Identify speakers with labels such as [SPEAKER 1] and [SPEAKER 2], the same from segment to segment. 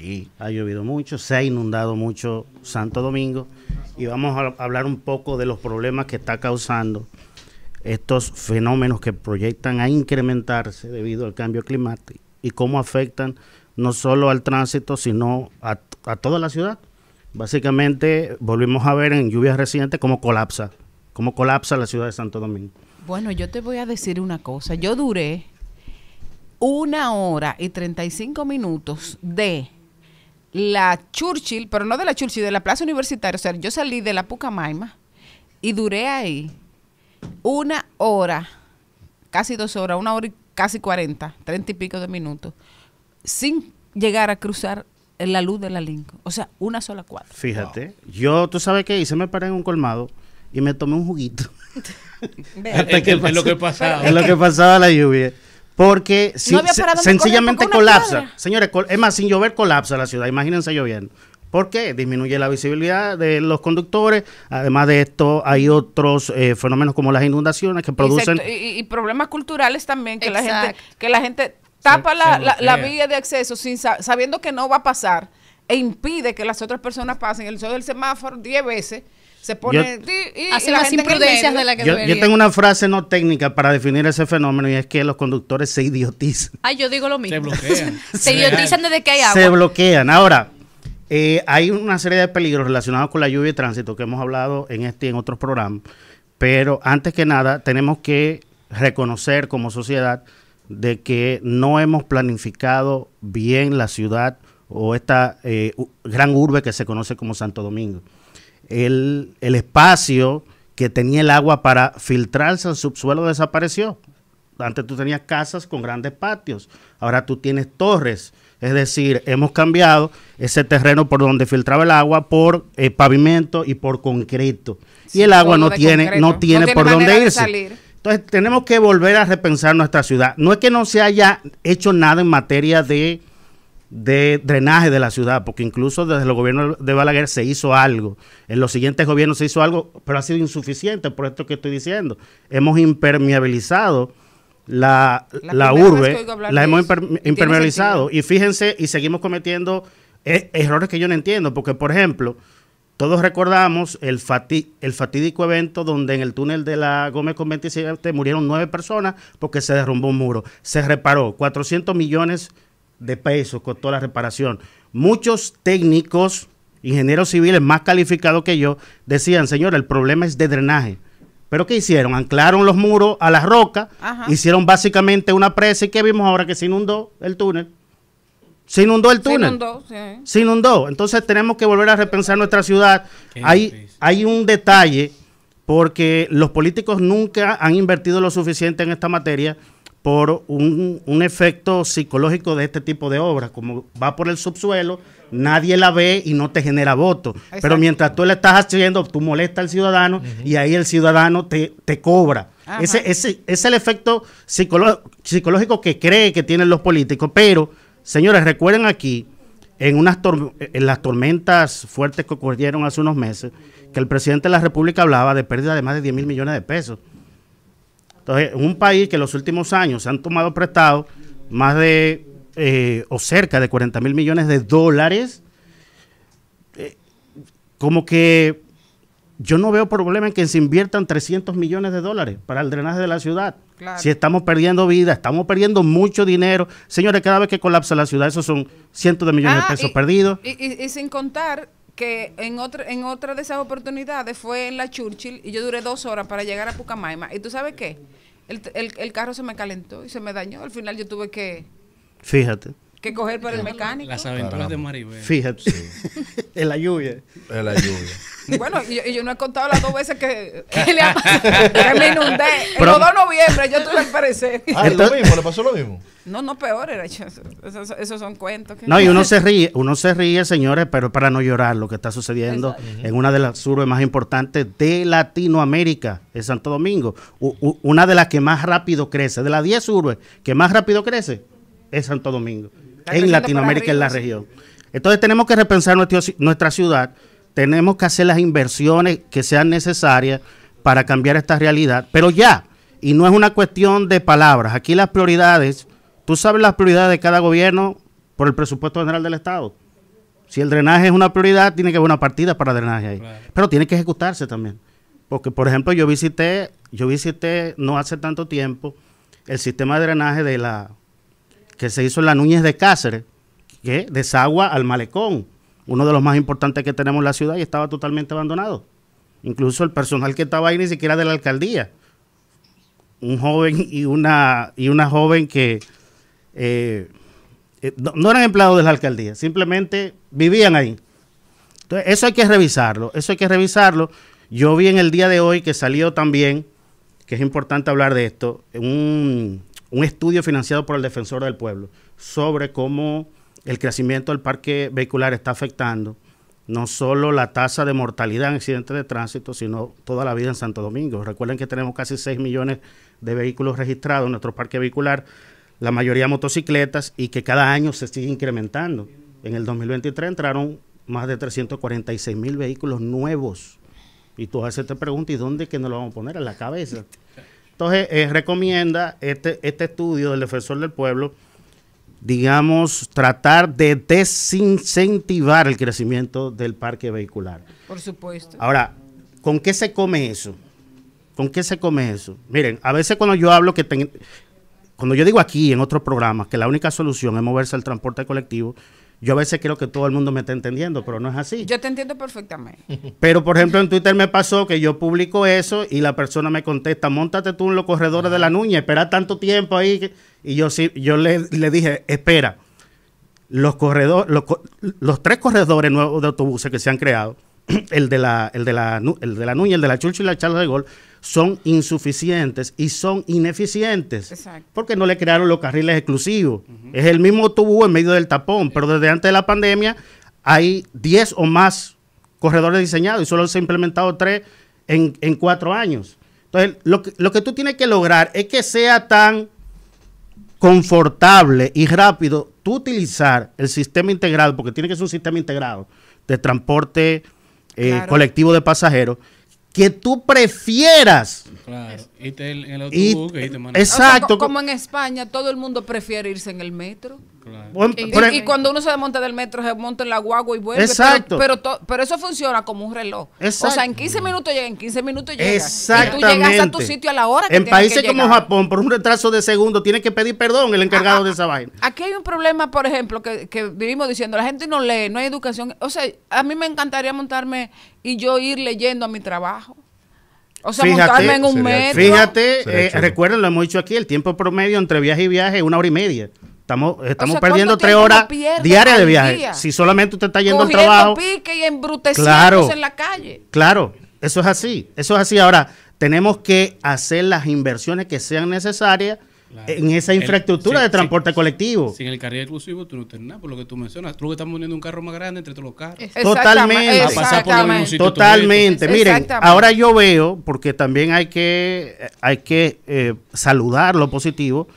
[SPEAKER 1] Sí. Ha llovido mucho, se ha inundado mucho Santo Domingo y vamos a hablar un poco de los problemas que está causando estos fenómenos que proyectan a incrementarse debido al cambio climático y cómo afectan no solo al tránsito, sino a, toda la ciudad. Básicamente volvimos a ver en lluvias recientes cómo colapsa, cómo colapsa la ciudad de Santo Domingo.
[SPEAKER 2] Bueno, yo te voy a decir una cosa. Yo duré una hora y 35 minutos de la Churchill, pero no de la Churchill, de la Plaza Universitaria. O sea, yo salí de la Pucamaima y duré ahí una hora, casi dos horas, una hora y casi cuarenta, treinta y pico de minutos, sin llegar a cruzar la luz de la Lincoln. O sea, una sola cuadra.
[SPEAKER 1] Fíjate, yo, tú sabes qué hice, me paré en un colmado y me tomé un juguito.
[SPEAKER 2] es, lo que pasaba. Es lo que pasaba
[SPEAKER 1] la lluvia porque sencillamente colapsa. Señores, es más, sin llover colapsa la ciudad, imagínense lloviendo. ¿Por qué? Disminuye la visibilidad de los conductores. Además de esto, hay otros eh, fenómenos como las inundaciones que producen...
[SPEAKER 2] Y, problemas culturales también, que la gente que la gente tapa la, vía de acceso sin sabiendo que no va a pasar e impide que las otras personas pasen el sol del semáforo 10 veces se pone y, hace imprudencias de la que yo, yo tengo
[SPEAKER 1] una frase no técnica para definir ese fenómeno y es que los conductores se idiotizan.
[SPEAKER 2] Ay, yo digo lo mismo. Se bloquean. idiotizan desde que hay agua. Se
[SPEAKER 1] bloquean. Ahora, eh, hay una serie de peligros relacionados con la lluvia y tránsito que hemos hablado en este y en otros programas, pero antes que nada tenemos que reconocer como sociedad de que no hemos planificado bien la ciudad o esta eh, gran urbe que se conoce como Santo Domingo el, espacio que tenía el agua para filtrarse al subsuelo desapareció. Antes tú tenías casas con grandes patios, ahora tú tienes torres. Es decir, hemos cambiado ese terreno por donde filtraba el agua por eh, pavimento y por concreto. y el agua no tiene, no tiene, por dónde irse. Entonces tenemos que volver a repensar nuestra ciudad. No es que no se haya hecho nada en materia de de drenaje de la ciudad, porque incluso desde los gobiernos de Balaguer se hizo algo, en los siguientes gobiernos se hizo algo, pero ha sido insuficiente por esto que estoy diciendo. Hemos impermeabilizado la, urbe, la hemos impermeabilizado y fíjense y seguimos cometiendo e-, errores que yo no entiendo, porque por ejemplo, todos recordamos el, el fatídico evento donde en el túnel de la Gómez con 27 murieron nueve personas porque se derrumbó un muro. Se reparó 400 millones de de pesos costó la reparación. Muchos técnicos, ingenieros civiles más calificados que yo, decían, señor, el problema es de drenaje. Pero ¿qué hicieron? Anclaron los muros a la roca hicieron básicamente una presa y ¿qué vimos ahora? Que se inundó el túnel. Se inundó el túnel. Se inundó, inundó. Entonces tenemos que volver a repensar nuestra ciudad. hay, hay un detalle, porque los políticos nunca han invertido lo suficiente en esta materia por un, efecto psicológico de este tipo de obras, como va por el subsuelo, nadie la ve y no te genera voto. Pero mientras tú la estás haciendo, tú molestas al ciudadano y ahí el ciudadano te, te cobra. Ese, ese es el efecto psicológico que cree que tienen los políticos. Pero, señores, recuerden aquí, en, unas en las tormentas fuertes que ocurrieron hace unos meses, que el presidente de la República hablaba de pérdida de más de 10 mil millones de pesos un país que en los últimos años han tomado prestado más de eh, o cerca de 40 mil millones de dólares, eh, como que yo no veo problema en que se inviertan 300 millones de dólares para el drenaje de la ciudad. Si estamos perdiendo vida, estamos perdiendo mucho dinero. Señores, cada vez que colapsa la ciudad, esos son cientos de millones de ah, pesos perdidos.
[SPEAKER 2] Y, y, sin contar que en otra, en otra de esas oportunidades fue en la Churchill y yo duré dos horas para llegar a Pucamaima. ¿Y tú sabes qué? El, carro se me calentó y se me dañó. Al final yo tuve que... Fíjate que coger para el mecánico. Las aventuras de
[SPEAKER 1] Maribel. Fíjate. en la lluvia. En la lluvia.
[SPEAKER 2] Bueno, y, yo no he contado las dos veces que, me inundé. El 2 noviembre yo tuve que parecer. Ah, lo mismo,
[SPEAKER 1] le pasó lo mismo.
[SPEAKER 2] No, no, peor era. Esos son cuentos. no, y uno se ríe,
[SPEAKER 1] uno se ríe, señores, pero para no llorar lo que está sucediendo en una de las urbes más importantes de Latinoamérica, es Santo Domingo. una de las que más rápido crece, de las 10 urbes que más rápido crece, es Santo Domingo. en Latinoamérica, en la región. Entonces tenemos que repensar nuestra ciudad tenemos que hacer las inversiones que sean necesarias para cambiar esta realidad, pero ya, y no es una cuestión de palabras, aquí las prioridades, tú sabes las prioridades de cada gobierno por el presupuesto general del Estado. Si el drenaje es una prioridad, tiene que haber una partida para drenaje ahí. Pero tiene que ejecutarse también. Porque, por ejemplo, yo visité, yo visité no hace tanto tiempo el sistema de drenaje de la que se hizo en la Núñez de Cáceres, que desagua al malecón uno de los más importantes que tenemos en la ciudad, y estaba totalmente abandonado. Incluso el personal que estaba ahí ni siquiera de la alcaldía. Un joven y una, y una joven que eh, eh, no eran empleados de la alcaldía, simplemente vivían ahí. Entonces, eso hay que revisarlo, eso hay que revisarlo. Yo vi en el día de hoy que salió también, que es importante hablar de esto, un estudio financiado por el Defensor del Pueblo sobre cómo el crecimiento del parque vehicular está afectando no solo la tasa de mortalidad en accidentes de tránsito, sino toda la vida en Santo Domingo. Recuerden que tenemos casi 6 millones de vehículos registrados en nuestro parque vehicular, la mayoría motocicletas, y que cada año se sigue incrementando. En el 2023 entraron más de 346 mil vehículos nuevos. Y tú a veces te preguntas, ¿y dónde que nos lo vamos a poner? En la cabeza. Entonces, eh, recomienda este, este estudio del Defensor del Pueblo digamos, tratar de desincentivar el crecimiento del parque vehicular.
[SPEAKER 2] Por supuesto.
[SPEAKER 1] Ahora, ¿con qué se come eso? ¿Con qué se come eso? Miren, a veces cuando yo hablo que cuando yo digo aquí en otros programas que la única solución es moverse al transporte colectivo, yo a veces creo que todo el mundo me está entendiendo, pero no es así.
[SPEAKER 2] Yo te entiendo perfectamente.
[SPEAKER 1] Pero, por ejemplo, en Twitter me pasó que yo publico eso y la persona me contesta, montate tú en los corredores de la Nuña, espera tanto tiempo ahí. Y yo, sí, yo le, dije, espera, los, corredores, los, tres corredores nuevos de autobuses que se han creado, el de la, el de la, el de la Nuña, el de la chucha y la Charla de Gol, son insuficientes y son ineficientes. Exacto. Porque no le crearon los carriles exclusivos. Es el mismo tubo en medio del tapón, pero desde antes de la pandemia hay 10 o más corredores diseñados y solo se han implementado 3 en, en 4 años. Entonces, lo que, tú tienes que lograr es que sea tan confortable y rápido tú utilizar el sistema integrado, porque tiene que ser un sistema integrado de transporte eh, colectivo de pasajeros, que tú prefieras. irte en el autobús, Exacto. como
[SPEAKER 2] en España, todo el mundo prefiere irse en el metro y, cuando uno se desmonta del metro, se monta en la guagua y vuelve. Exacto. Pero, pero, eso funciona como un reloj. O sea, en 15 minutos llega, en 15 minutos llega. Exactamente. Y tú llegas a tu sitio a la hora En países como Japón,
[SPEAKER 1] por un retraso de segundo, Tiene que pedir perdón el encargado de esa vaina.
[SPEAKER 2] Aquí hay un problema, por ejemplo, que, vivimos diciendo, la gente no lee, no hay educación. O sea, a mí me encantaría montarme y yo ir leyendo a mi trabajo. O sea, montarme en un metro. Fíjate, eh,
[SPEAKER 1] recuerden, lo hemos dicho aquí, el tiempo promedio entre viaje y viaje es una hora y media. Estamos, estamos perdiendo tres horas diarias de viaje. Si solamente usted está yendo al trabajo.
[SPEAKER 2] pique y embruteciéndose en la calle.
[SPEAKER 1] Claro, eso es así. Eso es así. Ahora, tenemos que hacer las inversiones que sean necesarias en esa infraestructura de transporte colectivo. Sin el carril exclusivo, tú no tienes nada, por lo que tú mencionas. Tú que estamos poniendo un carro más grande entre todos los carros. Totalmente. Totalmente. Miren, ahora yo veo, porque también hay que, hay que eh, saludar lo positivo,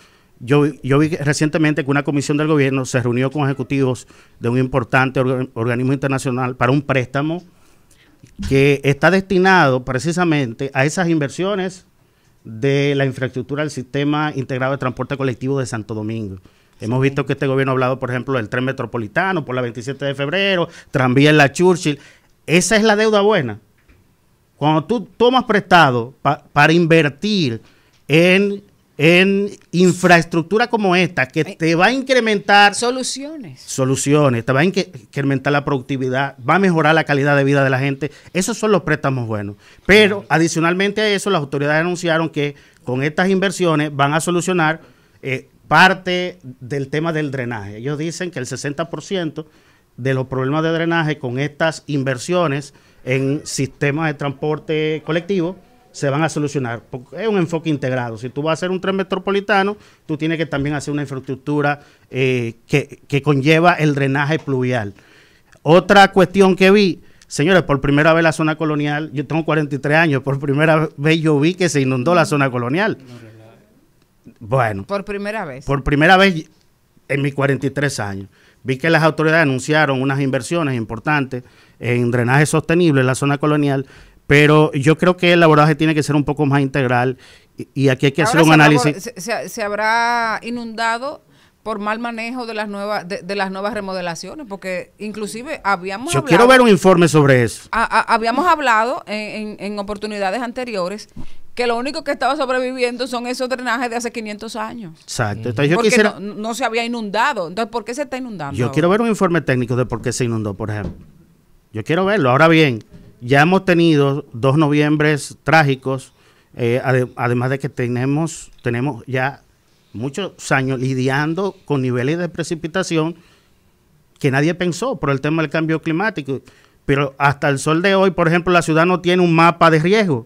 [SPEAKER 1] yo, vi recientemente que una comisión del gobierno se reunió con ejecutivos de un importante organismo internacional para un préstamo que está destinado precisamente a esas inversiones de la infraestructura del sistema integrado de transporte colectivo de Santo Domingo. Hemos visto que este gobierno ha hablado, por ejemplo, del tren metropolitano por la 27 de febrero, tranvía en la Churchill. Esa es la deuda buena. Cuando tú tomas prestado para invertir en en infraestructura como esta, que te va a incrementar...
[SPEAKER 2] Soluciones.
[SPEAKER 1] Soluciones, te va a incrementar la productividad, va a mejorar la calidad de vida de la gente. Esos son los préstamos buenos. Pero adicionalmente a eso, las autoridades anunciaron que con estas inversiones van a solucionar eh, parte del tema del drenaje. Ellos dicen que el 60% de los problemas de drenaje con estas inversiones en sistemas de transporte colectivo se van a solucionar. porque Es un enfoque integrado. Si tú vas a hacer un tren metropolitano, tú tienes que también hacer una infraestructura eh, que, que, conlleva el drenaje pluvial. Otra cuestión que vi, señores, por primera vez la zona colonial, yo tengo 43 años, por primera vez yo vi que se inundó la zona colonial. Bueno. Por primera vez. Por primera vez en mis 43 años. Vi que las autoridades anunciaron unas inversiones importantes en drenaje sostenible en la zona colonial pero yo creo que el abordaje tiene que ser un poco más integral y, aquí hay que hacer un análisis.
[SPEAKER 2] Se, habrá inundado por mal manejo de las nuevas de, las nuevas remodelaciones, porque inclusive habíamos yo quiero ver un informe
[SPEAKER 1] sobre eso.
[SPEAKER 2] habíamos hablado en, oportunidades anteriores que lo único que estaba sobreviviendo son esos drenajes de hace 500 años.
[SPEAKER 1] Exacto. Entonces yo
[SPEAKER 2] no, se había inundado. Entonces, ¿por qué se está inundando? Yo quiero
[SPEAKER 1] ver un informe técnico de por qué se inundó, por ejemplo. Yo quiero verlo. Ahora bien, ya hemos tenido dos noviembres trágicos, eh, además de que tenemos, tenemos ya muchos años lidiando con niveles de precipitación que nadie pensó por el tema del cambio climático. Pero hasta el sol de hoy, por ejemplo, la ciudad no tiene un mapa de riesgo.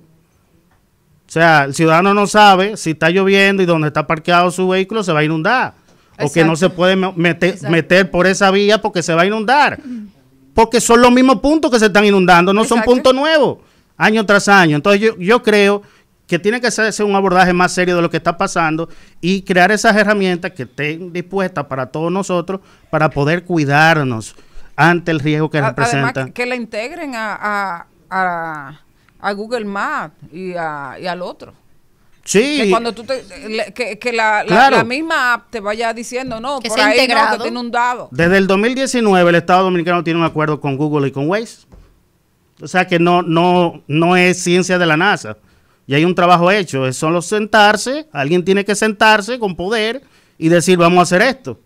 [SPEAKER 1] O sea, el ciudadano no sabe si está lloviendo y donde está parqueado su vehículo se va a inundar. O que no se puede meter por esa vía porque se va a inundar. porque son los mismos puntos que se están inundando, no son puntos nuevos, año tras año. Entonces yo, creo que tiene que hacerse un abordaje más serio de lo que está pasando y crear esas herramientas que estén dispuestas para todos nosotros para poder cuidarnos ante el riesgo que representa. que
[SPEAKER 2] la integren a, Google Maps y, y al otro.
[SPEAKER 1] Sí. Que cuando
[SPEAKER 2] tú que, la, misma app te vaya diciendo, no, por ahí no, que un dado.
[SPEAKER 1] Desde el 2019 el Estado Dominicano tiene un acuerdo con Google y con Waze. O sea que no, no, no es ciencia de la NASA. Y hay un trabajo hecho, es solo sentarse, alguien tiene que sentarse con poder y decir, vamos a hacer esto.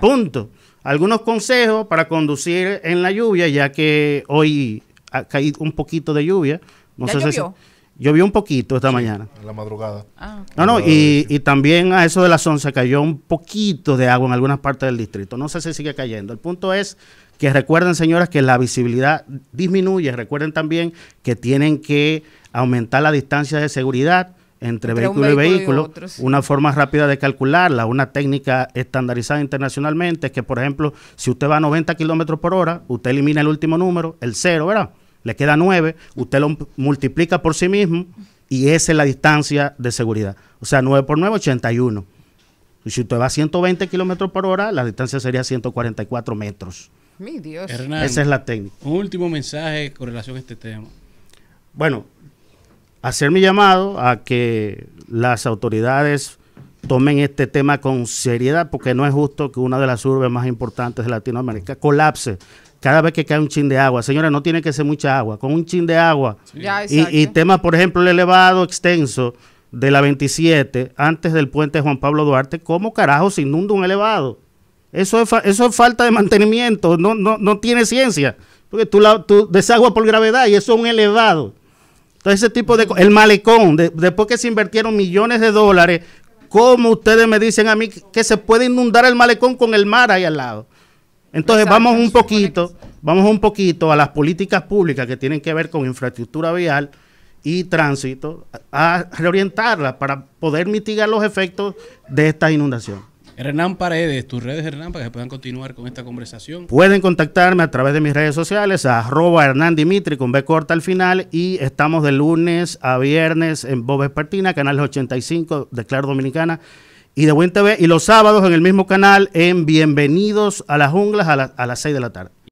[SPEAKER 1] Punto. Algunos consejos para conducir en la lluvia, ya que hoy ha caído un poquito de lluvia. No sé Si Llovió un poquito esta mañana. En la madrugada. Ah, No, no, y, también a eso de las 11 cayó un poquito de agua en algunas partes del distrito. No sé si sigue cayendo. El punto es que recuerden, señoras, que la visibilidad disminuye. Recuerden también que tienen que aumentar la distancia de seguridad entre, vehículo, y vehículo. una forma rápida de calcularla, una técnica estandarizada internacionalmente, es que, por ejemplo, si usted va a 90 kilómetros por hora, usted elimina el último número, el cero, ¿verdad? le queda 9, usted lo multiplica por sí mismo y esa es la distancia de seguridad. O sea, 9 por 9, 81. Y si usted va a 120 kilómetros por hora, la distancia sería 144 metros. Mi Dios. esa es la técnica. Un último mensaje con relación a este tema. Bueno, hacer mi llamado a que las autoridades tomen este tema con seriedad, porque no es justo que una de las urbes más importantes de Latinoamérica colapse cada vez que cae un chin de agua. Señora, no tiene que ser mucha agua, con un chin de agua.
[SPEAKER 2] y, y, temas,
[SPEAKER 1] por ejemplo, el elevado extenso de la 27, antes del puente Juan Pablo Duarte, ¿cómo carajo se inunda un elevado? Eso es, eso es falta de mantenimiento, no, no, no tiene ciencia. Porque tú, la, tú desagua por gravedad y eso es un elevado. Entonces, ese tipo de. El malecón, después que se invirtieron millones de dólares, ¿cómo ustedes me dicen a mí que se puede inundar el malecón con el mar ahí al lado? Entonces vamos un poquito, vamos un poquito a las políticas públicas que tienen que ver con infraestructura vial y tránsito, a reorientarlas para poder mitigar los efectos de esta inundación. Hernán Paredes, tus redes Hernán, para que puedan continuar con esta conversación. Pueden contactarme a través de mis redes sociales, a arroba Hernán Dimitri con B corta al final y estamos de lunes a viernes en Bob Espartina, canal 85 de Claro Dominicana y de Buen TV y los sábados en el mismo canal en Bienvenidos a las Junglas a, a las 6 de la tarde.